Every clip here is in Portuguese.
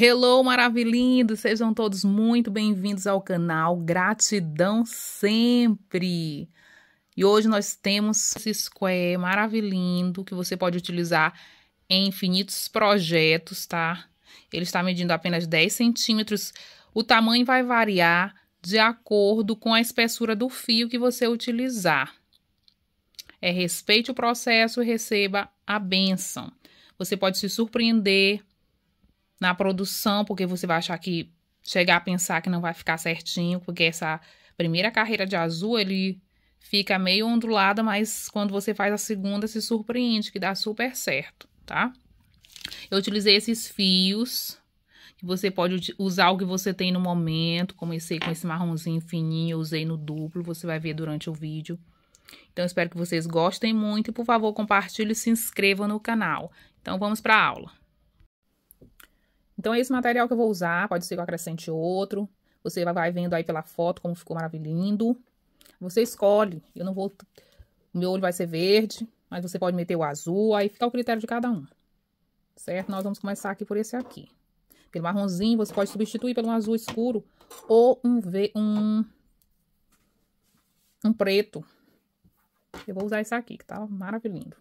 Hello, maravilhindo! Sejam todos muito bem-vindos ao canal. Gratidão sempre! E hoje nós temos esse square maravilhindo que você pode utilizar em infinitos projetos, tá? Ele está medindo apenas 10 centímetros. O tamanho vai variar de acordo com a espessura do fio que você utilizar. É respeite o processo e receba a benção. Você pode se surpreender na produção, porque você vai achar que chegar a pensar que não vai ficar certinho, porque essa primeira carreira de azul ele fica meio ondulada, mas quando você faz a segunda se surpreende, que dá super certo, tá? Eu utilizei esses fios, que você pode usar o que você tem no momento. Comecei com esse marronzinho fininho, eu usei no duplo, você vai ver durante o vídeo. Então, espero que vocês gostem muito e, por favor, compartilhe e se inscreva no canal. Então, vamos para a aula. Então, é esse material que eu vou usar, pode ser que eu acrescente outro. Você vai vendo aí pela foto como ficou maravilhoso. Você escolhe, eu não vou... O meu olho vai ser verde, mas você pode meter o azul, aí fica o critério de cada um. Certo? Nós vamos começar aqui por esse aqui. Aquele marronzinho, você pode substituir pelo azul escuro ou um, um, um preto. Eu vou usar esse aqui, que tá maravilhoso.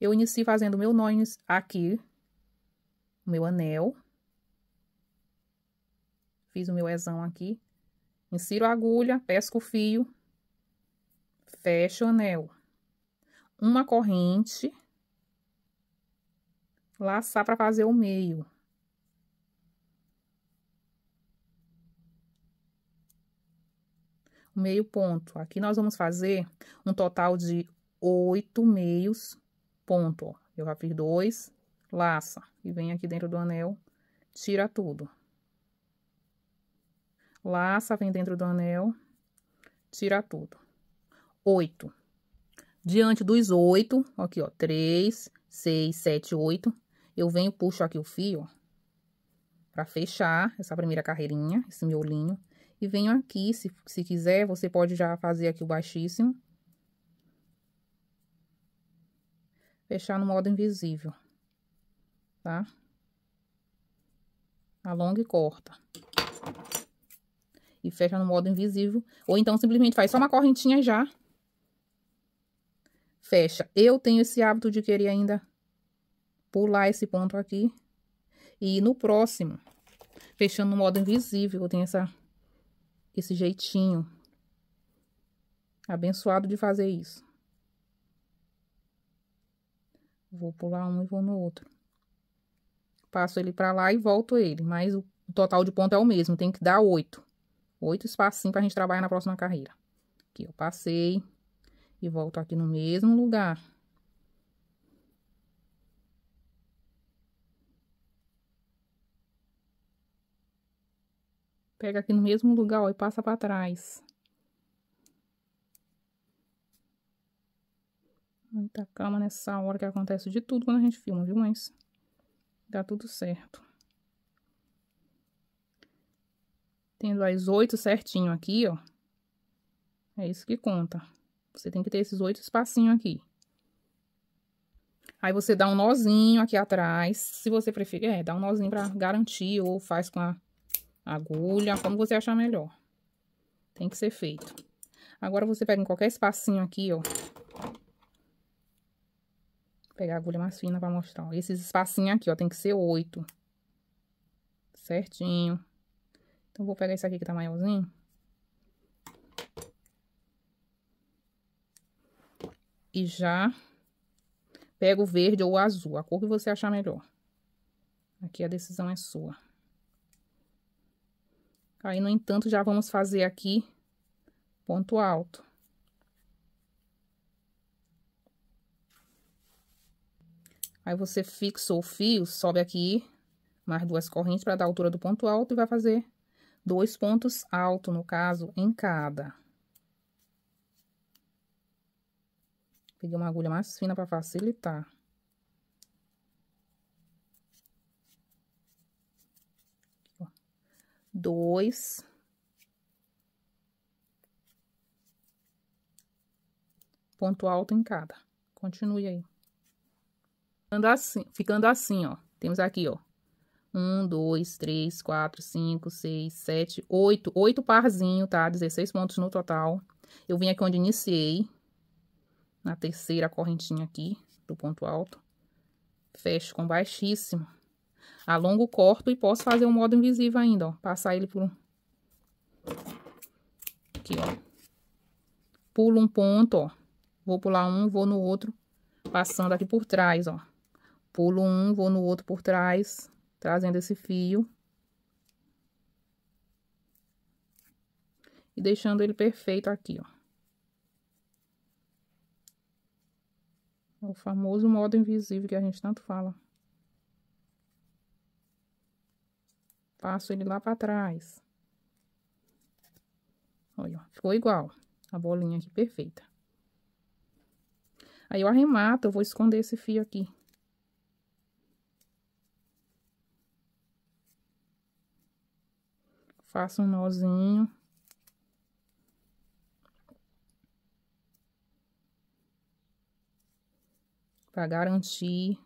Eu inicio fazendo o meu nó aqui, o meu anel. Fiz o meu exão aqui. Insiro a agulha, pesco o fio, fecho o anel. Uma corrente, laçar para fazer o meio. meio ponto. Aqui nós vamos fazer um total de oito meios ponto, Eu já fiz dois, laça, e vem aqui dentro do anel, tira tudo laça, vem dentro do anel, tira tudo. Oito. Diante dos oito, aqui, ó, três, seis, sete, oito, eu venho, puxo aqui o fio, para fechar essa primeira carreirinha, esse miolinho. E venho aqui, se, se quiser, você pode já fazer aqui o baixíssimo. Fechar no modo invisível, tá? Alonga e corta e fecha no modo invisível. Ou então, simplesmente faz só uma correntinha já. Fecha. Eu tenho esse hábito de querer ainda pular esse ponto aqui. E no próximo, fechando no modo invisível, eu tenho essa, esse jeitinho abençoado de fazer isso. Vou pular um e vou no outro. Passo ele pra lá e volto ele, mas o total de ponto é o mesmo, tem que dar oito oito espacinhos pra gente trabalhar na próxima carreira. Aqui, eu passei e volto aqui no mesmo lugar. Pega aqui no mesmo lugar, ó, e passa pra trás. Muita calma nessa hora que acontece de tudo quando a gente filma, viu, mas dá tudo certo. tendo as oito certinho aqui, ó, é isso que conta. Você tem que ter esses oito espacinhos aqui. Aí você dá um nozinho aqui atrás, se você preferir, é, dá um nozinho pra garantir ou faz com a agulha, como você achar melhor. Tem que ser feito. Agora, você pega em qualquer espacinho aqui, ó. Vou pegar a agulha mais fina pra mostrar, ó. Esses espacinhos aqui, ó, tem que ser oito. Certinho. Então, vou pegar esse aqui que tá maiorzinho. E já pega o verde ou o azul, a cor que você achar melhor. Aqui a decisão é sua. Aí, no entanto, já vamos fazer aqui ponto alto. Aí, você fixa o fio, sobe aqui mais duas correntes para dar a altura do ponto alto e vai fazer dois pontos altos, no caso, em cada. Peguei uma agulha mais fina para facilitar. Dois. Ponto alto em cada. Continue aí. Ficando assim, ficando assim, ó. Temos aqui, ó, um, dois, três, quatro, cinco, seis, sete, oito. Oito parzinho, tá? 16 pontos no total. Eu vim aqui onde iniciei. Na terceira correntinha aqui, do ponto alto. Fecho com baixíssimo. Alongo, corto e posso fazer o um modo invisível ainda, ó. Passar ele por... Aqui, ó. Pulo um ponto, ó. Vou pular um, vou no outro. Passando aqui por trás, ó. Pulo um, vou no outro por trás trazendo esse fio. E deixando ele perfeito aqui, ó. É o famoso modo invisível que a gente tanto fala. Passo ele lá para trás. Olha, ficou igual. A bolinha aqui perfeita. Aí, eu arremato, eu vou esconder esse fio aqui. faço um nozinho. Pra garantir.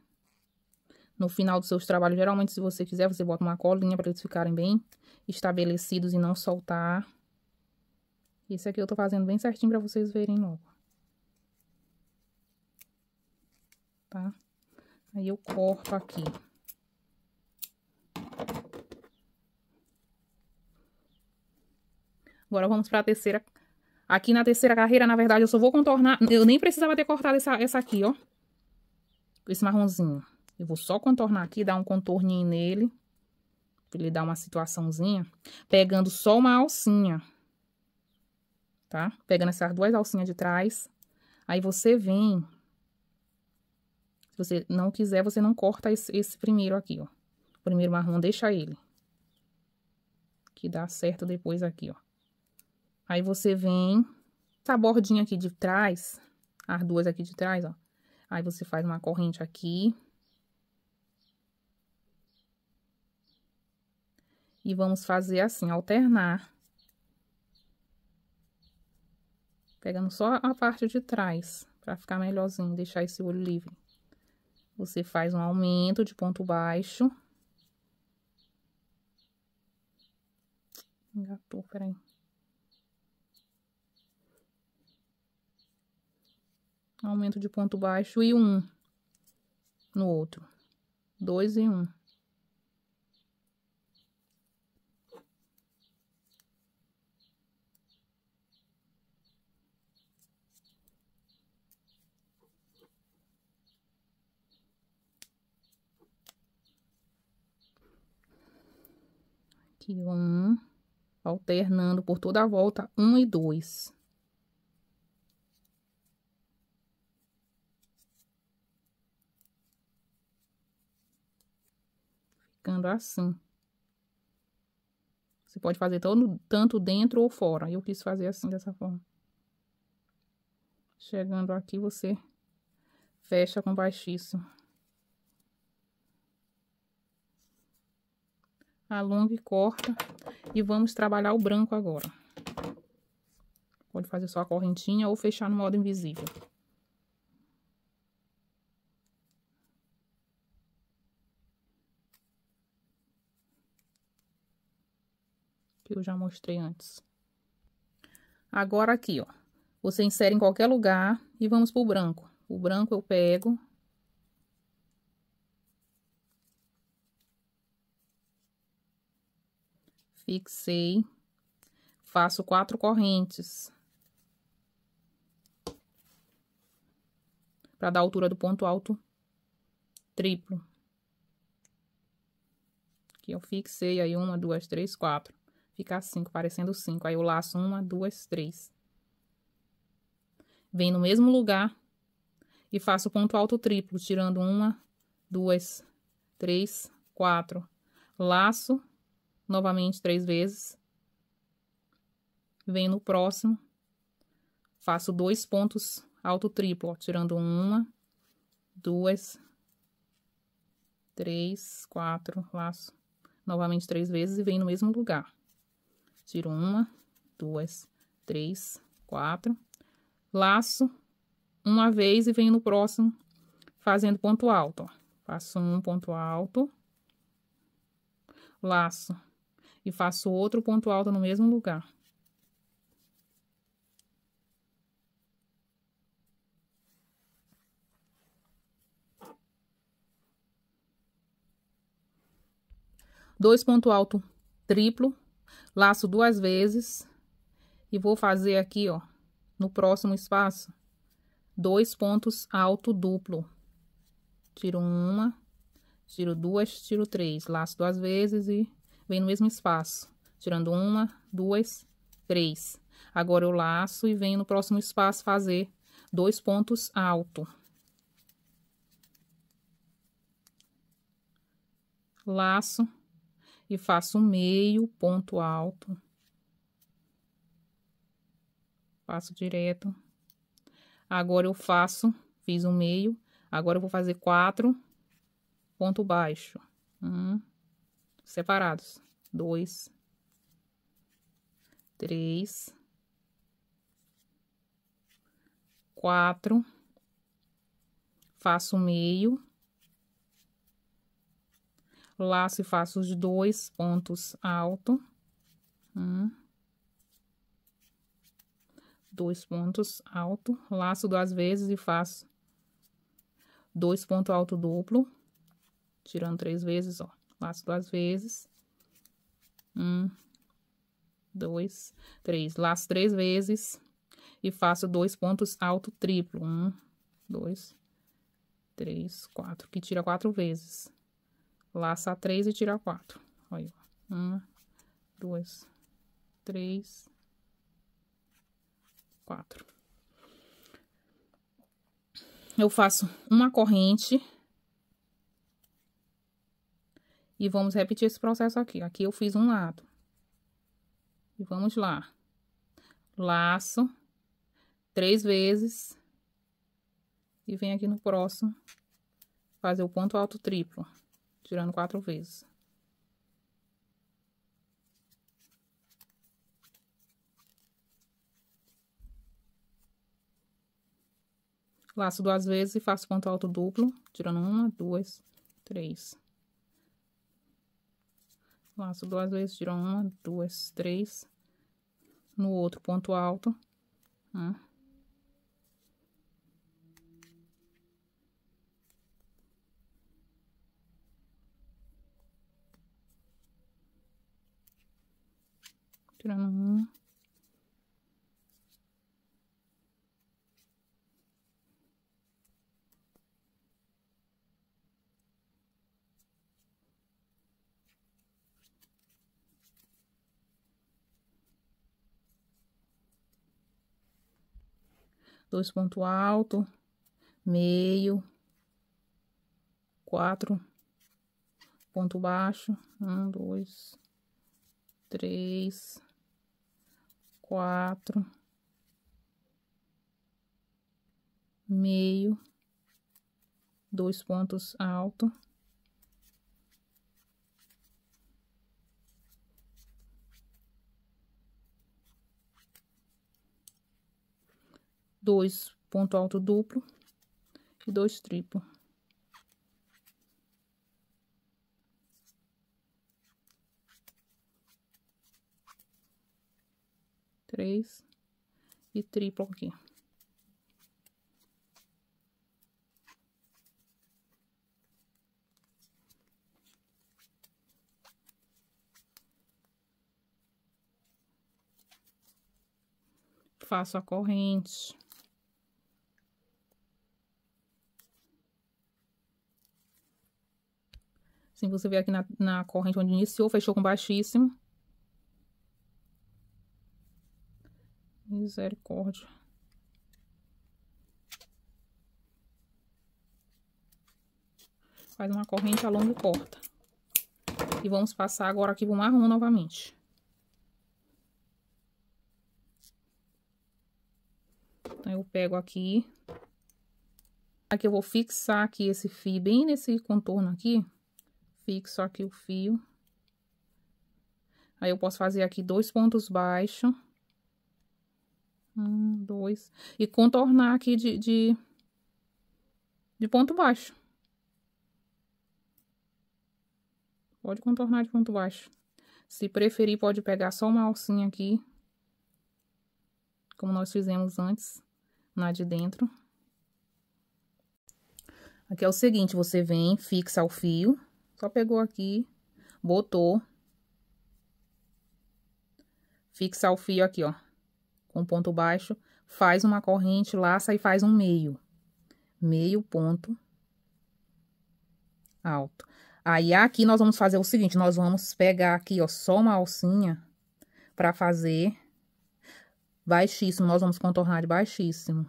No final dos seus trabalhos, geralmente, se você quiser, você bota uma colinha pra eles ficarem bem estabelecidos e não soltar. Isso aqui eu tô fazendo bem certinho pra vocês verem logo. Tá? Aí eu corto aqui. Agora vamos para a terceira. Aqui na terceira carreira, na verdade, eu só vou contornar... Eu nem precisava ter cortado essa, essa aqui, ó. Esse marronzinho. Eu vou só contornar aqui, dar um contorninho nele. Pra ele dar uma situaçãozinha. Pegando só uma alcinha. Tá? Pegando essas duas alcinhas de trás. Aí você vem... Se você não quiser, você não corta esse, esse primeiro aqui, ó. primeiro marrom, deixa ele. Que dá certo depois aqui, ó. Aí você vem, essa tá bordinha aqui de trás, as duas aqui de trás, ó. Aí você faz uma corrente aqui. E vamos fazer assim, alternar. Pegando só a parte de trás, pra ficar melhorzinho, deixar esse olho livre. Você faz um aumento de ponto baixo. Engatou, peraí. aumento de ponto baixo e um no outro. Dois e um. Aqui um, alternando por toda a volta um e dois. ficando assim. Você pode fazer todo, tanto dentro ou fora. Eu quis fazer assim, dessa forma. Chegando aqui, você fecha com baixíssimo. Alonga e corta. E vamos trabalhar o branco agora. Pode fazer só a correntinha ou fechar no modo invisível. que eu já mostrei antes. Agora aqui, ó, você insere em qualquer lugar e vamos pro branco. O branco eu pego. Fixei. Faço quatro correntes. Para dar a altura do ponto alto triplo. Aqui eu fixei aí uma, duas, três, quatro ficar cinco, parecendo cinco. Aí eu laço uma, duas, três. Vem no mesmo lugar e faço ponto alto triplo, tirando uma, duas, três, quatro. Laço novamente três vezes. Venho no próximo, faço dois pontos alto triplo, ó, tirando uma, duas, três, quatro, laço novamente três vezes e venho no mesmo lugar. Tiro uma, duas, três, quatro. Laço uma vez e venho no próximo fazendo ponto alto, ó. Faço um ponto alto. Laço. E faço outro ponto alto no mesmo lugar. dois ponto alto triplo laço duas vezes e vou fazer aqui, ó, no próximo espaço, dois pontos alto duplo. Tiro uma, tiro duas, tiro três, laço duas vezes e vem no mesmo espaço, tirando uma, duas, três. Agora eu laço e venho no próximo espaço fazer dois pontos alto. Laço e faço um meio ponto alto. Passo direto. Agora eu faço, fiz um meio, agora eu vou fazer quatro ponto baixo. Um, separados. Dois, três, quatro, faço um meio, laço e faço os dois pontos alto. Um, dois pontos alto, laço duas vezes e faço dois pontos alto duplo, tirando três vezes, ó, laço duas vezes, um, dois, três, laço três vezes e faço dois pontos alto triplo, um, dois, três, quatro, que tira quatro vezes laça três e tira quatro. Olha, uma, duas, três, quatro. Eu faço uma corrente. E vamos repetir esse processo aqui. Aqui eu fiz um lado. E vamos lá. Laço. Três vezes. E vem aqui no próximo. Fazer o ponto alto triplo girando quatro vezes. Laço duas vezes e faço ponto alto duplo, tirando uma, duas, três. Laço duas vezes, tiro uma, duas, três. No outro ponto alto, tcharam. dois ponto alto, meio, quatro, ponto baixo, um, dois, três, quatro, meio, dois pontos alto. Dois ponto alto duplo e dois triplo. três e triplo aqui. Faço a corrente. Assim, você vê aqui na, na corrente onde iniciou, fechou com baixíssimo. Misericórdia. Faz uma corrente, alonga e corta. E vamos passar agora aqui pro marrom novamente. Então, eu pego aqui. Aqui eu vou fixar aqui esse fio bem nesse contorno aqui. Fixo aqui o fio. Aí, eu posso fazer aqui dois pontos baixos. Um, dois. E contornar aqui de, de, de ponto baixo. Pode contornar de ponto baixo. Se preferir, pode pegar só uma alcinha aqui. Como nós fizemos antes, na de dentro. Aqui é o seguinte, você vem, fixa o fio, só pegou aqui, botou, fixa o fio aqui, ó com ponto baixo, faz uma corrente, laça e faz um meio. Meio ponto alto. Aí, aqui, nós vamos fazer o seguinte, nós vamos pegar aqui, ó, só uma alcinha para fazer baixíssimo, nós vamos contornar de baixíssimo.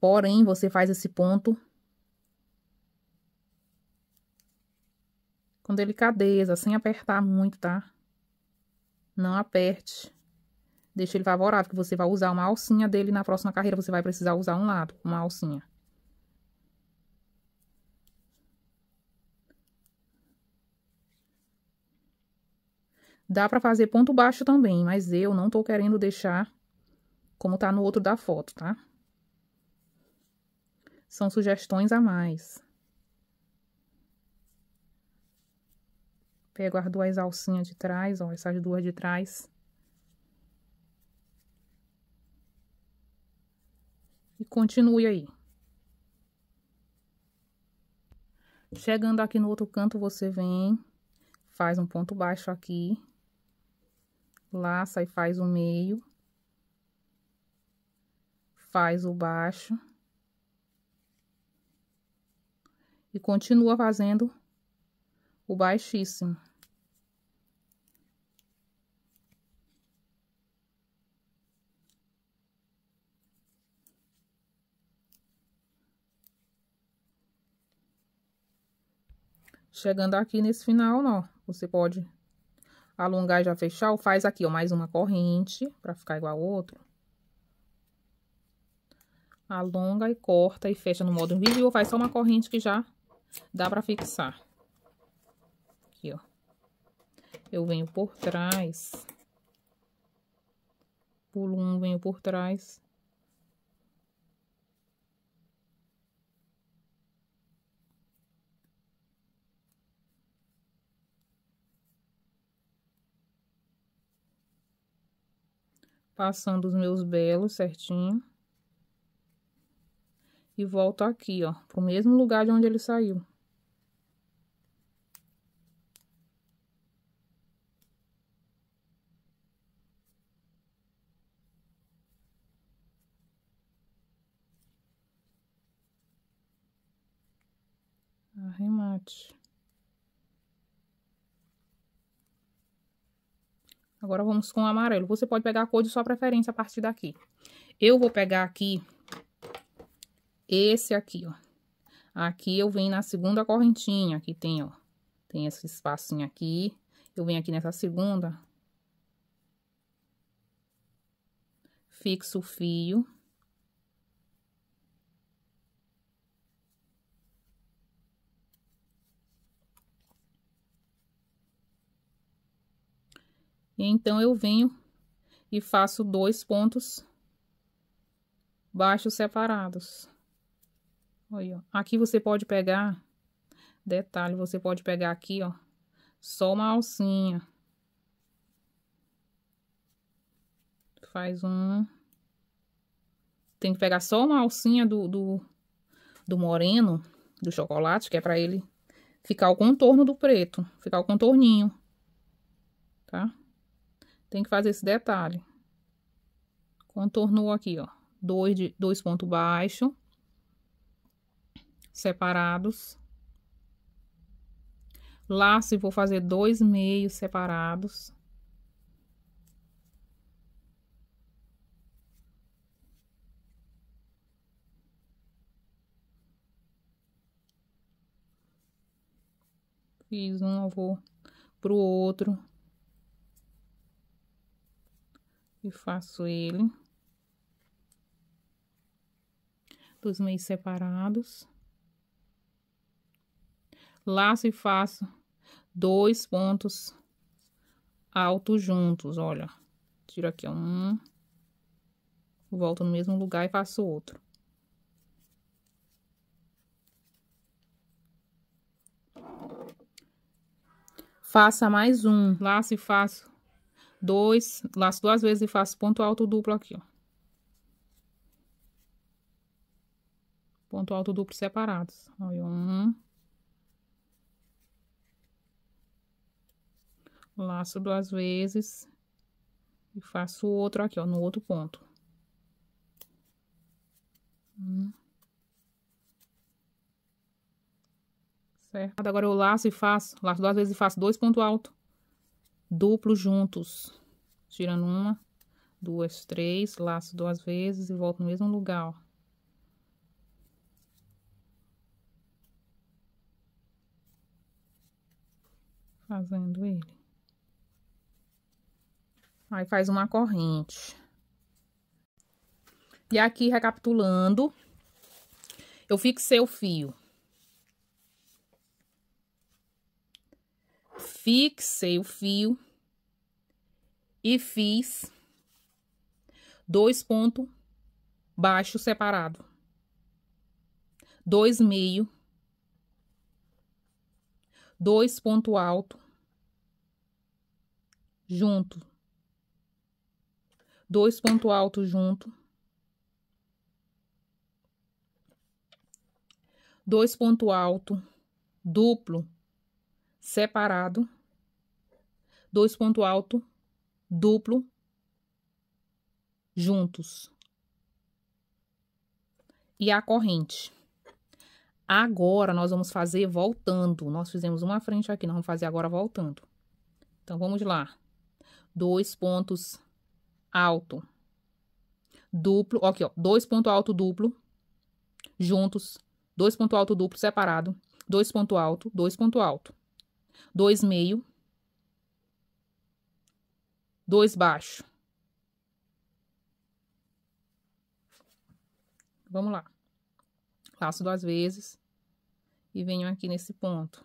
Porém, você faz esse ponto com delicadeza, sem apertar muito, tá? Não aperte deixa ele favorável, que você vai usar uma alcinha dele na próxima carreira, você vai precisar usar um lado, uma alcinha. Dá pra fazer ponto baixo também, mas eu não tô querendo deixar como tá no outro da foto, tá? São sugestões a mais. Pego as duas alcinhas de trás, ó, essas duas de trás. Continue aí. Chegando aqui no outro canto, você vem, faz um ponto baixo aqui, laça e faz o meio, faz o baixo. E continua fazendo o baixíssimo. Chegando aqui nesse final, ó, você pode alongar e já fechar, ou faz aqui, ó, mais uma corrente, pra ficar igual ao outro. Alonga e corta e fecha no modo invisível, faz só uma corrente que já dá pra fixar. Aqui, ó. Eu venho por trás. Pulo um, venho por trás. passando os meus belos certinho. E volto aqui, ó, pro mesmo lugar de onde ele saiu. Arremate. Agora vamos com o amarelo. Você pode pegar a cor de sua preferência a partir daqui. Eu vou pegar aqui esse aqui, ó. Aqui eu venho na segunda correntinha, aqui tem, ó, tem esse espacinho aqui. Eu venho aqui nessa segunda. Fixo o fio. então, eu venho e faço dois pontos baixos separados. Aí, ó. Aqui você pode pegar, detalhe, você pode pegar aqui, ó, só uma alcinha. Faz um... Tem que pegar só uma alcinha do, do, do moreno, do chocolate, que é pra ele ficar o contorno do preto, ficar o contorninho, tá? Tá? Tem que fazer esse detalhe. Contornou aqui, ó. Dois, de, dois pontos baixos. Separados. Laço, vou fazer dois meios separados. Fiz um, eu vou pro outro. e faço ele dos meios separados. Laço e faço dois pontos altos juntos, olha. Tiro aqui um, volto no mesmo lugar e faço outro. Faça mais um, laço e faço dois, laço duas vezes e faço ponto alto duplo aqui, ó. Ponto alto duplo separados. Olha, um. Laço duas vezes e faço o outro aqui, ó, no outro ponto. Um. Certo? Agora eu laço e faço, laço duas vezes e faço dois pontos altos duplo juntos, tirando uma, duas, três, laço duas vezes e volto no mesmo lugar, ó. Fazendo ele. Aí faz uma corrente. E aqui, recapitulando, eu fixei o fio fixei o fio e fiz dois pontos baixo separado, dois meio, dois ponto alto junto, dois ponto alto junto, dois ponto alto duplo separado, dois ponto alto, duplo, juntos. E a corrente. Agora, nós vamos fazer voltando. Nós fizemos uma frente aqui, nós vamos fazer agora voltando. Então, vamos lá. Dois pontos alto, duplo, aqui, ó, dois ponto alto duplo, juntos, dois ponto alto duplo separado, dois ponto alto, dois ponto alto dois meio, dois baixo. Vamos lá. Faço duas vezes e venho aqui nesse ponto.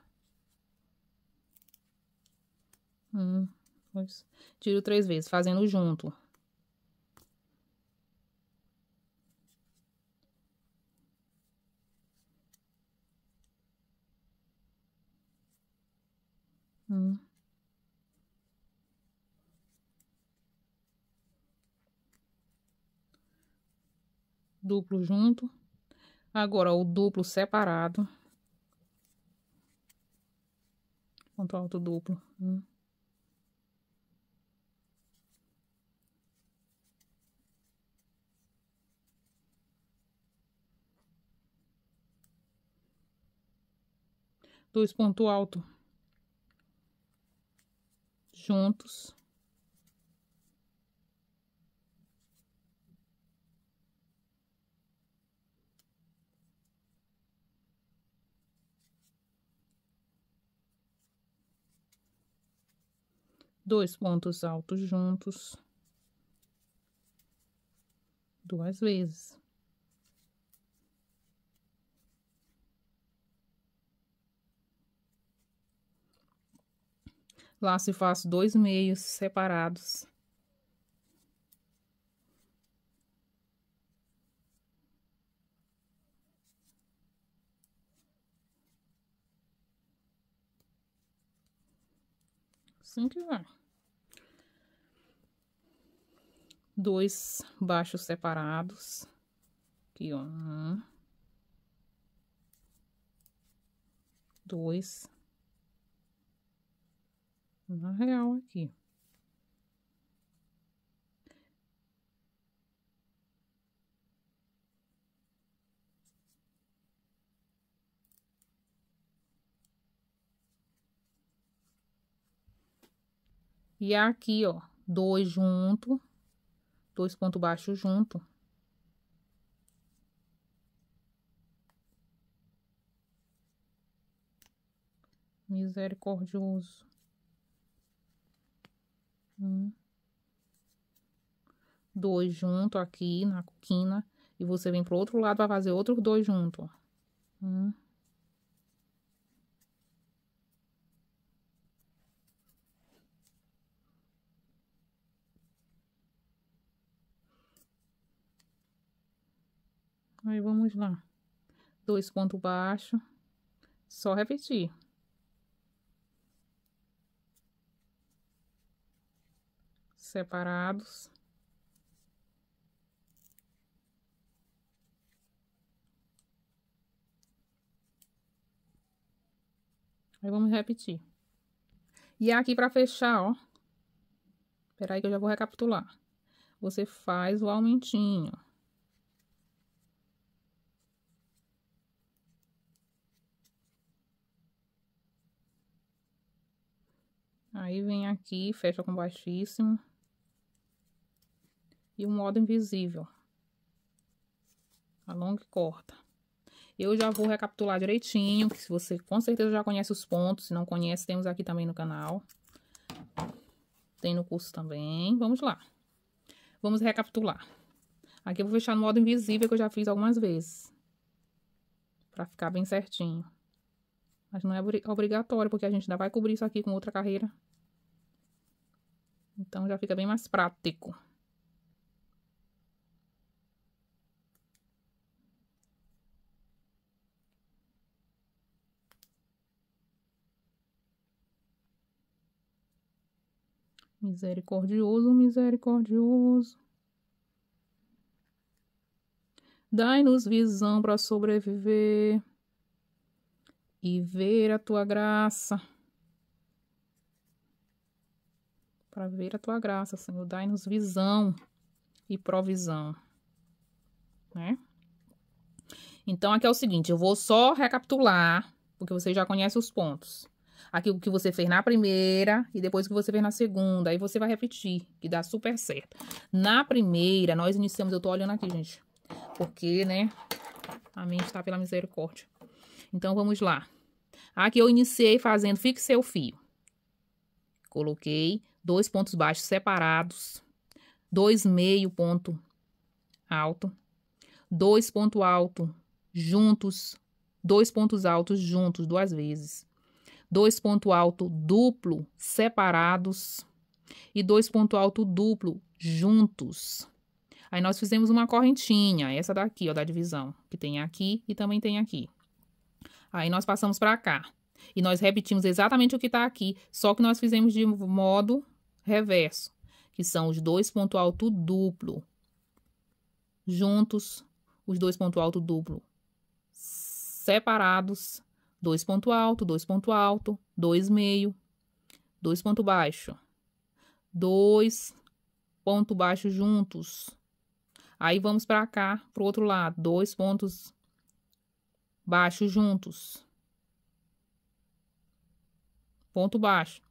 Um, dois. Tiro três vezes, fazendo junto. duplo junto. Agora, o duplo separado. Ponto alto duplo. Hum. Dois ponto alto juntos. dois pontos altos juntos duas vezes. Laço e faço dois meios separados. Assim que vai. dois baixos separados. Aqui, ó. Um, dois. Na real, aqui. E aqui, ó, dois junto, dois pontos baixos junto. Misericordioso. Um. Dois junto aqui na quina. E você vem pro outro lado, para fazer outros dois junto, ó. Um. Aí, vamos lá. Dois pontos baixos. Só repetir. Separados. Aí, vamos repetir. E é aqui para fechar, ó. Peraí que eu já vou recapitular. Você faz o aumentinho. Aí vem aqui, fecha com baixíssimo. E o modo invisível. Alonga e corta. Eu já vou recapitular direitinho, que se você com certeza já conhece os pontos, se não conhece, temos aqui também no canal. Tem no curso também. Vamos lá. Vamos recapitular. Aqui eu vou fechar no modo invisível, que eu já fiz algumas vezes. Pra ficar bem certinho. Mas não é obrigatório, porque a gente ainda vai cobrir isso aqui com outra carreira. Então, já fica bem mais prático. Misericordioso, misericordioso. Dai-nos visão para sobreviver e ver a tua graça. para ver a tua graça, Senhor. Dai-nos visão e provisão, né? Então, aqui é o seguinte, eu vou só recapitular, porque você já conhece os pontos. Aqui o que você fez na primeira e depois o que você fez na segunda. Aí você vai repetir, que dá super certo. Na primeira, nós iniciamos... Eu tô olhando aqui, gente, porque, né, a mente tá pela misericórdia. Então, vamos lá. Aqui eu iniciei fazendo fixe o fio. Coloquei dois pontos baixos separados, dois meio ponto alto, dois ponto alto juntos, dois pontos altos juntos duas vezes, dois ponto alto duplo separados e dois ponto alto duplo juntos. Aí nós fizemos uma correntinha, essa daqui, ó, da divisão, que tem aqui e também tem aqui. Aí nós passamos para cá. E nós repetimos exatamente o que está aqui, só que nós fizemos de modo reverso, que são os dois ponto alto duplo. Juntos, os dois ponto alto duplo. Separados, dois ponto alto, dois ponto alto, dois meio, dois ponto baixo. Dois ponto baixo juntos. Aí vamos para cá, para o outro lado, dois pontos baixos juntos. Ponto baixo.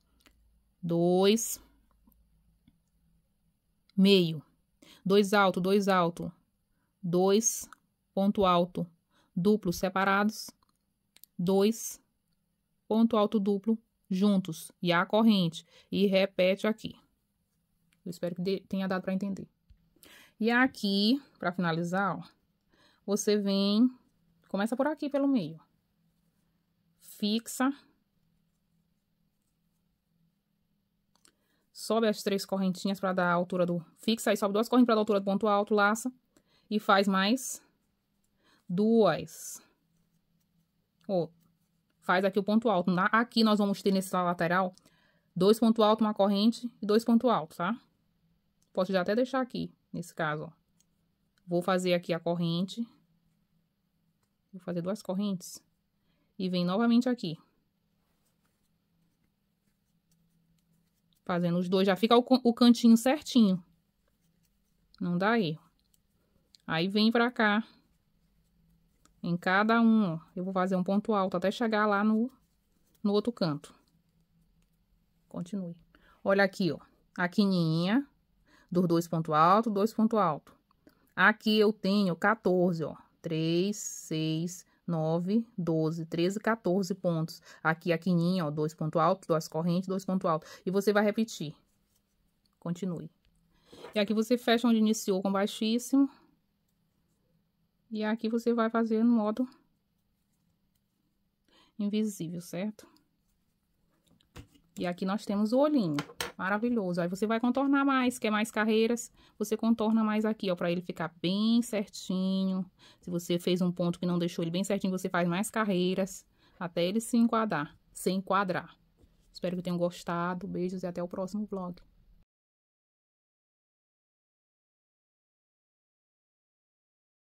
Dois meio, dois alto, dois alto, dois, ponto alto, duplo separados, dois, ponto alto duplo juntos e a corrente. E repete aqui. Eu espero que tenha dado para entender. E aqui, para finalizar, ó, você vem, começa por aqui pelo meio, fixa sobe as três correntinhas para dar a altura do... Fixa aí, sobe duas correntes para dar a altura do ponto alto, laça. E faz mais duas. ou faz aqui o ponto alto. Na, aqui nós vamos ter nessa lateral dois ponto alto, uma corrente e dois ponto alto, tá? Posso já até deixar aqui, nesse caso, ó. Vou fazer aqui a corrente. Vou fazer duas correntes. E vem novamente aqui. Fazendo os dois, já fica o, o cantinho certinho. Não dá erro. Aí vem pra cá. Em cada um, ó. Eu vou fazer um ponto alto até chegar lá no, no outro canto. Continue. Olha aqui, ó. A quininha dos dois ponto alto, dois ponto alto. Aqui eu tenho 14, ó. 3, 6, 9, 12, 13, 14 pontos. Aqui a quininha, ó, dois pontos altos, duas correntes, dois pontos altos. E você vai repetir. Continue. E aqui você fecha onde iniciou com baixíssimo. E aqui você vai fazer no modo invisível, certo? E aqui nós temos o olhinho, maravilhoso. Aí você vai contornar mais, quer mais carreiras, você contorna mais aqui, ó, pra ele ficar bem certinho. Se você fez um ponto que não deixou ele bem certinho, você faz mais carreiras, até ele se enquadrar, se enquadrar. Espero que tenham gostado, beijos e até o próximo vlog.